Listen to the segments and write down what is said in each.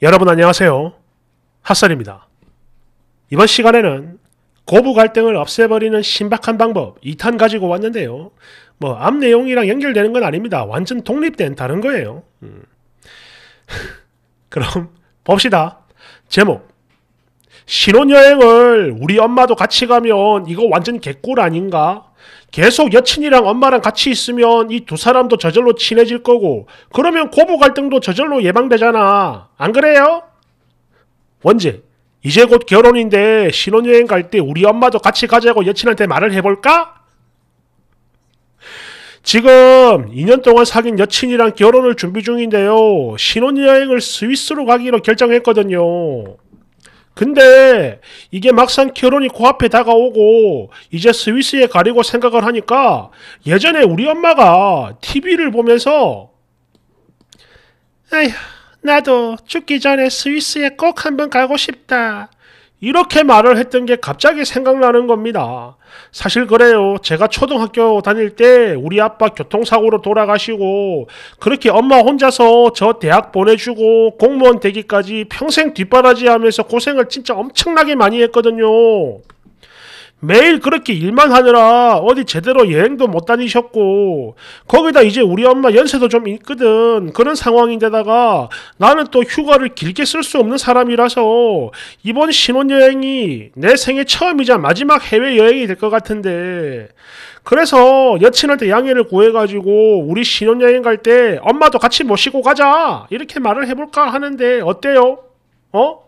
여러분 안녕하세요. 핫설입니다. 이번 시간에는 고부 갈등을 없애버리는 신박한 방법 2탄 가지고 왔는데요. 뭐 앞 내용이랑 연결되는 건 아닙니다. 완전 독립된 다른 거예요. 음. 그럼 봅시다. 제목 신혼여행을 우리 엄마도 같이 가면 이거 완전 개꿀 아닌가? 계속 여친이랑 엄마랑 같이 있으면 이 두 사람도 저절로 친해질 거고 그러면 고부 갈등도 저절로 예방되잖아. 안 그래요? 원재, 이제 곧 결혼인데 신혼여행 갈 때 우리 엄마도 같이 가자고 여친한테 말을 해볼까? 지금 2년 동안 사귄 여친이랑 결혼을 준비 중인데요. 신혼여행을 스위스로 가기로 결정했거든요. 근데 이게 막상 결혼이 코앞에 다가오고 이제 스위스에 가려고 생각을 하니까 예전에 우리 엄마가 TV를 보면서 아휴 나도 죽기 전에 스위스에 꼭 한번 가고 싶다. 이렇게 말을 했던 게 갑자기 생각나는 겁니다. 사실 그래요. 제가 초등학교 다닐 때 우리 아빠 교통사고로 돌아가시고 그렇게 엄마 혼자서 저 대학 보내주고 공무원 되기까지 평생 뒷바라지하면서 고생을 진짜 엄청나게 많이 했거든요. 매일 그렇게 일만 하느라 어디 제대로 여행도 못 다니셨고 거기다 이제 우리 엄마 연세도 좀 있거든 그런 상황인데다가 나는 또 휴가를 길게 쓸 수 없는 사람이라서 이번 신혼여행이 내 생애 처음이자 마지막 해외여행이 될 것 같은데 그래서 여친한테 양해를 구해가지고 우리 신혼여행 갈 때 엄마도 같이 모시고 가자 이렇게 말을 해볼까 하는데 어때요? 어?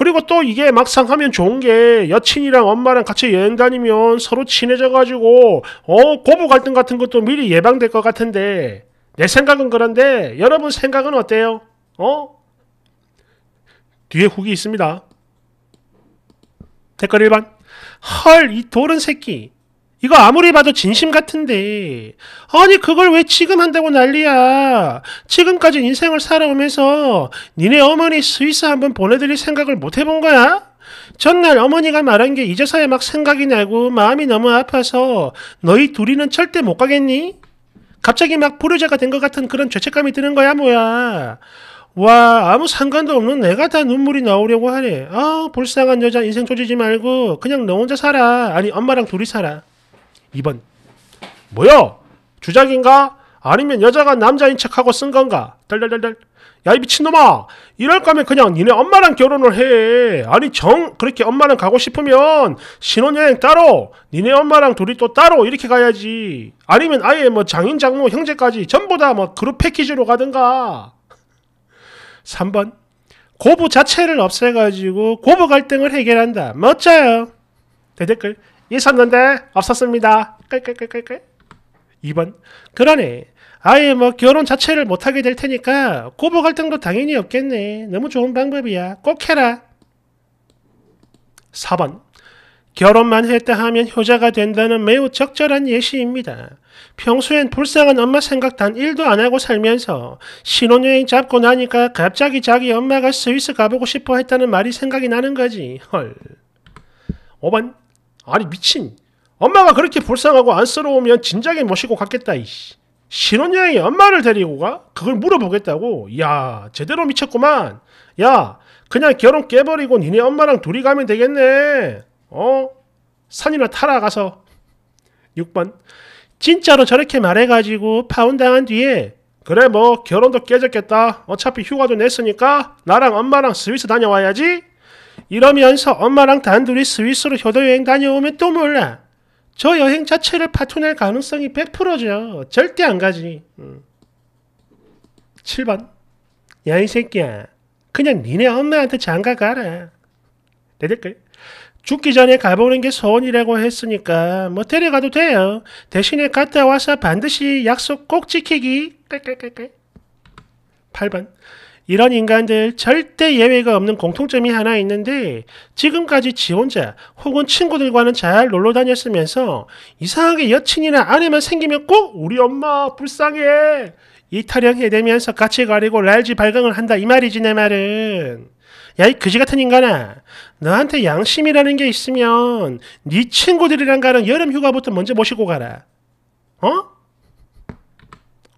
그리고 또 이게 막상 하면 좋은 게 여친이랑 엄마랑 같이 여행 다니면 서로 친해져가지고 어 고부 갈등 같은 것도 미리 예방될 것 같은데 내 생각은 그런데 여러분 생각은 어때요? 어? 뒤에 훅이 있습니다. 댓글 1번 헐이 도른 새끼 이거 아무리 봐도 진심 같은데 아니 그걸 왜 지금 한다고 난리야 지금까지 인생을 살아오면서 니네 어머니 스위스 한번 보내드릴 생각을 못 해본 거야? 전날 어머니가 말한 게 이제서야 막 생각이 나고 마음이 너무 아파서 너희 둘이는 절대 못 가겠니? 갑자기 막 불효자가 된 것 같은 그런 죄책감이 드는 거야 뭐야 와 아무 상관도 없는 내가 다 눈물이 나오려고 하네 아 불쌍한 여자 인생 조지지 말고 그냥 너 혼자 살아 아니 엄마랑 둘이 살아 2번 뭐야? 주작인가? 아니면 여자가 남자인 척하고 쓴 건가? 덜덜덜덜 야이 미친놈아 이럴 거면 그냥 니네 엄마랑 결혼을 해 아니 정 그렇게 엄마랑 가고 싶으면 신혼여행 따로 니네 엄마랑 둘이 또 따로 이렇게 가야지 아니면 아예 뭐 장인 장모 형제까지 전부 다 뭐 그룹 패키지로 가든가 3번 고부 자체를 없애가지고 고부 갈등을 해결한다 멋져요 대댓글 있었는데 없었습니다. 깔깔깔깔깔. 2번 그러네. 아예 뭐 결혼 자체를 못하게 될 테니까 고부 갈등도 당연히 없겠네. 너무 좋은 방법이야. 꼭 해라. 4번 결혼만 했다 하면 효자가 된다는 매우 적절한 예시입니다. 평소엔 불쌍한 엄마 생각 단 1도 안 하고 살면서 신혼여행 잡고 나니까 갑자기 자기 엄마가 스위스 가보고 싶어 했다는 말이 생각이 나는 거지. 헐. 5번. 아니 미친 엄마가 그렇게 불쌍하고 안쓰러우면 진작에 모시고 갔겠다 이씨 신혼여행에 엄마를 데리고 가? 그걸 물어보겠다고? 야 제대로 미쳤구만 야 그냥 결혼 깨버리고 니네 엄마랑 둘이 가면 되겠네 어? 산이나 타라 가서 6번 진짜로 저렇게 말해가지고 파혼당한 뒤에 그래 뭐 결혼도 깨졌겠다 어차피 휴가도 냈으니까 나랑 엄마랑 스위스 다녀와야지 이러면서 엄마랑 단둘이 스위스로 효도 여행 다녀오면 또 몰라. 저 여행 자체를 파토낼 가능성이 100%죠. 절대 안 가지. 음. 7번. 야, 이 새끼야. 그냥 니네 엄마한테 장가 가라. 대댓글. 죽기 전에 가보는 게 소원이라고 했으니까 뭐 데려가도 돼요. 대신에 갔다 와서 반드시 약속 꼭 지키기. 8번. 이런 인간들 절대 예외가 없는 공통점이 하나 있는데 지금까지 지원자 혹은 친구들과는 잘 놀러 다녔으면서 이상하게 여친이나 아내만 생기면 꼭 우리 엄마 불쌍해 이 타령 해대면서 같이 가리고 랄지 발광을 한다 이 말이지 내 말은 야 이 그지 같은 인간아 너한테 양심이라는 게 있으면 네 친구들이랑 가는 여름 휴가부터 먼저 모시고 가라 어?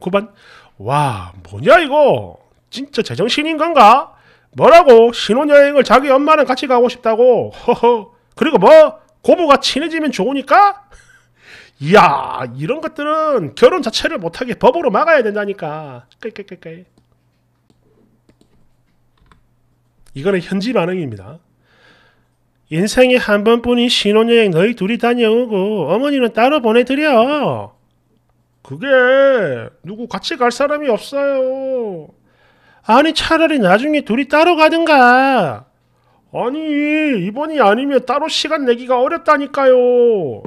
9번 와 뭐냐 이거 진짜 제정신인 건가? 뭐라고? 신혼여행을 자기 엄마랑 같이 가고 싶다고? 허허. 그리고 뭐? 고모가 친해지면 좋으니까? 이야, 이런 것들은 결혼 자체를 못하게 법으로 막아야 된다니까. 끌끌끌끌. 이거는 현지 반응입니다. 인생에 한 번뿐인 신혼여행 너희 둘이 다녀오고 어머니는 따로 보내드려. 그게 누구 같이 갈 사람이 없어요. 아니 차라리 나중에 둘이 따로 가든가. 아니 이번이 아니면 따로 시간 내기가 어렵다니까요.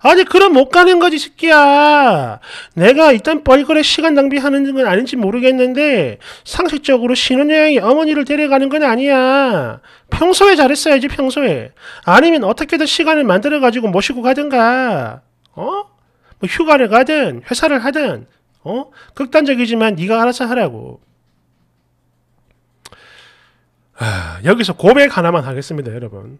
아니 그럼 못 가는 거지 새끼야 내가 일단 뻘거래 시간 낭비하는 건 아닌지 모르겠는데 상식적으로 신혼여행이 어머니를 데려가는 건 아니야 평소에 잘했어야지 평소에 아니면 어떻게든 시간을 만들어 가지고 모시고 가든가 어? 뭐 휴가를 가든 회사를 하든 어? 극단적이지만 네가 알아서 하라고 아, 여기서 고백 하나만 하겠습니다, 여러분.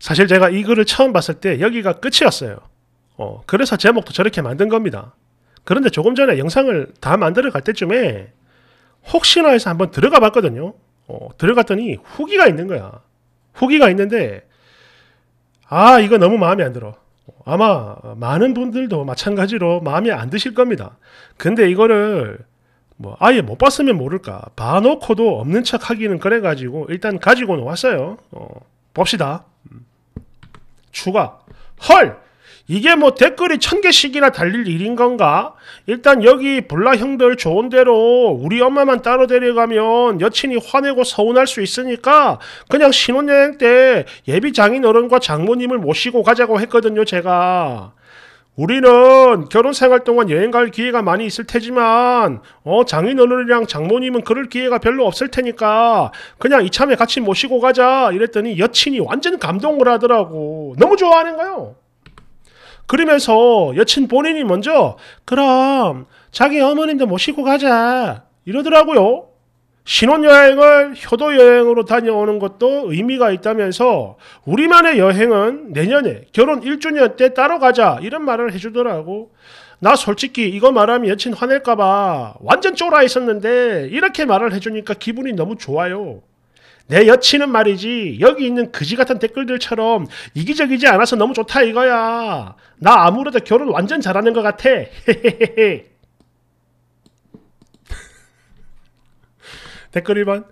사실 제가 이 글을 처음 봤을 때 여기가 끝이었어요. 어, 그래서 제목도 저렇게 만든 겁니다. 그런데 조금 전에 영상을 다 만들어 갈 때쯤에 혹시나 해서 한번 들어가 봤거든요. 어, 들어갔더니 후기가 있는 거야. 후기가 있는데, 아, 이거 너무 마음에 안 들어. 아마 많은 분들도 마찬가지로 마음에 안 드실 겁니다. 근데 이거를 뭐 아예 못 봤으면 모를까 봐놓고도 없는 척 하기는 그래가지고 일단 가지고는 았어요 어, 봅시다 음. 추가 헐 이게 뭐 댓글이 천 개씩이나 달릴 일인 건가? 일단 여기 블라 형들 좋은 대로 우리 엄마만 따로 데려가면 여친이 화내고 서운할 수 있으니까 그냥 신혼여행 때 예비 장인어른과 장모님을 모시고 가자고 했거든요 제가 우리는 결혼 생활 동안 여행 갈 기회가 많이 있을 테지만 어 장인어른이랑 장모님은 그럴 기회가 별로 없을 테니까 그냥 이참에 같이 모시고 가자 이랬더니 여친이 완전 감동을 하더라고 너무 좋아하는 거요 그러면서 여친 본인이 먼저 그럼 자기 어머님도 모시고 가자 이러더라고요 신혼여행을 효도여행으로 다녀오는 것도 의미가 있다면서 우리만의 여행은 내년에 결혼 1주년 때 따로 가자 이런 말을 해주더라고. 나 솔직히 이거 말하면 여친 화낼까봐 완전 쫄아 있었는데 이렇게 말을 해주니까 기분이 너무 좋아요. 내 여친은 말이지 여기 있는 그지 같은 댓글들처럼 이기적이지 않아서 너무 좋다 이거야. 나 아무래도 결혼 완전 잘하는 것 같아. 헤헤헤헤. 댓글 1번.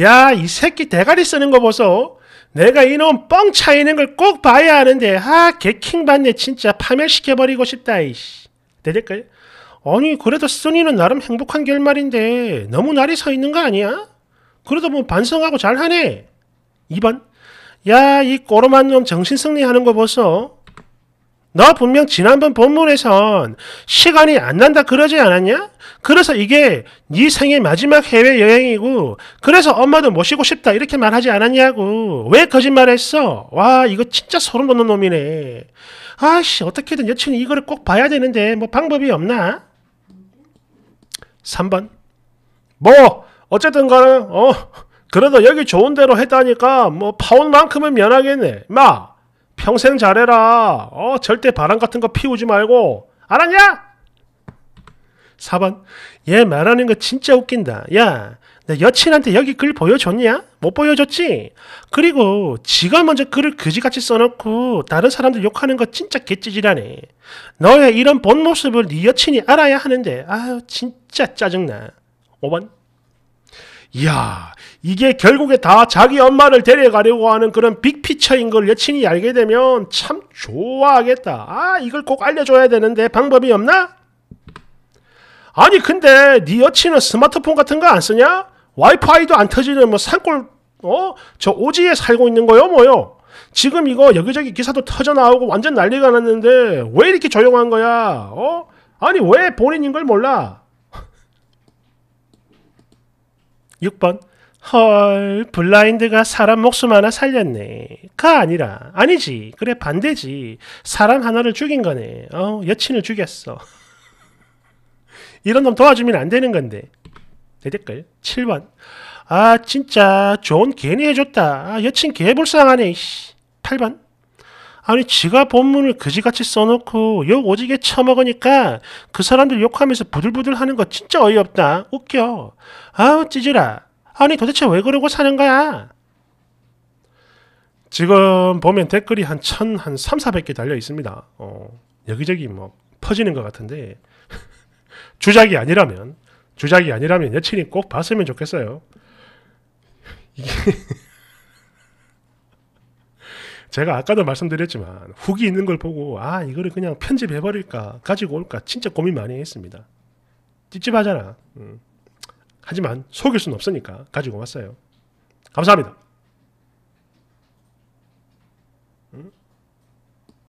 야, 이 새끼 대가리 쓰는 거 보소. 내가 이놈 뻥 차이는 걸 꼭 봐야 하는데, 아, 개킹 받네. 진짜 파멸시켜버리고 싶다, 이씨. 내 댓글. 아니, 그래도 순이는 나름 행복한 결말인데, 너무 날이 서 있는 거 아니야? 그래도 뭐 반성하고 잘하네. 2번. 야, 이 꼬로만 놈 정신승리 하는 거 보소. 너 분명 지난번 본문에선 시간이 안 난다 그러지 않았냐? 그래서 이게 네 생애 마지막 해외여행이고 그래서 엄마도 모시고 싶다 이렇게 말하지 않았냐고 왜 거짓말했어? 와 이거 진짜 소름 돋는 놈이네 아씨 어떻게든 여친이 이거를 꼭 봐야 되는데 뭐 방법이 없나? 3번 뭐 어쨌든 간에 어 그래도 여기 좋은 대로 했다니까 뭐 파혼만큼은 면하겠네 마 평생 잘해라 어 절대 바람 같은 거 피우지 말고 알았냐? 4번 얘 말하는 거 진짜 웃긴다. 야, 내 여친한테 여기 글 보여줬냐? 못 보여줬지? 그리고 지가 먼저 글을 그지같이 써놓고 다른 사람들 욕하는 거 진짜 개찌질하네. 너의 이런 본 모습을 네 여친이 알아야 하는데 아유 진짜 짜증나. 5번 이야, 이게 결국에 다 자기 엄마를 데려가려고 하는 그런 빅피처인 걸 여친이 알게 되면 참 좋아하겠다. 아, 이걸 꼭 알려줘야 되는데 방법이 없나? 아니 근데 네 여친은 스마트폰 같은 거 안 쓰냐? 와이파이도 안 터지는 뭐 산골 어? 저 오지에 살고 있는 거요 뭐요? 지금 이거 여기저기 기사도 터져 나오고 완전 난리가 났는데 왜 이렇게 조용한 거야? 어? 아니 왜 본인인 걸 몰라? 6번 헐 블라인드가 사람 목숨 하나 살렸네 가 아니라 아니지 그래 반대지 사람 하나를 죽인 거네 어 여친을 죽였어 이런 놈 도와주면 안 되는 건데. 내 댓글 7번. 아 진짜 좋은 괜히 해줬다. 아, 여친 개불쌍하네. 8번. 아니 지가 본문을 그지같이 써놓고 욕 오지게 쳐먹으니까 그 사람들 욕하면서 부들부들 하는 거 진짜 어이없다. 웃겨. 아우 찌질아. 아니 도대체 왜 그러고 사는 거야? 지금 보면 댓글이 한 천, 한 삼, 사백 개 달려 있습니다. 어, 여기저기 뭐 퍼지는 것 같은데 주작이 아니라면 주작이 아니라면 여친이 꼭 봤으면 좋겠어요. 이게 제가 아까도 말씀드렸지만 훅이 있는 걸 보고 아 이거를 그냥 편집해버릴까 가지고 올까 진짜 고민 많이 했습니다. 찝찝하잖아. 음. 하지만 속일 수 없으니까 가지고 왔어요. 감사합니다.